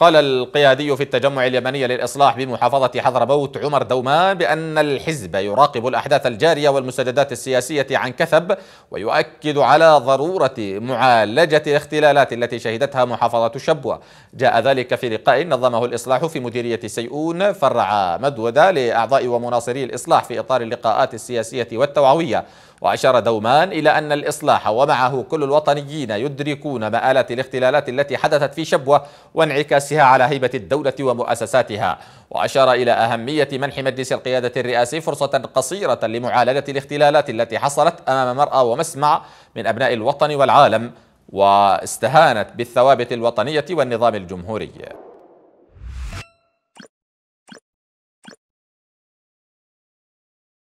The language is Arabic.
قال القيادي في التجمع اليمني للإصلاح بمحافظة حضرموت عمر دومان بأن الحزب يراقب الأحداث الجارية والمستجدات السياسية عن كثب ويؤكد على ضرورة معالجة الاختلالات التي شهدتها محافظة شبوة جاء ذلك في لقاء نظمه الإصلاح في مديرية سيئون فرع مدودة لأعضاء ومناصري الإصلاح في إطار اللقاءات السياسية والتوعوية وأشار دومان إلى أن الإصلاح ومعه كل الوطنيين يدركون مآلات الاختلالات التي حدثت في شبوة وانعكاس نفسها على هيبة الدولة ومؤسساتها وأشار إلى أهمية منح مجلس القيادة الرئاسي فرصة قصيرة لمعالجة الاختلالات التي حصلت أمام مرأى ومسمع من أبناء الوطن والعالم واستهانت بالثوابت الوطنية والنظام الجمهوري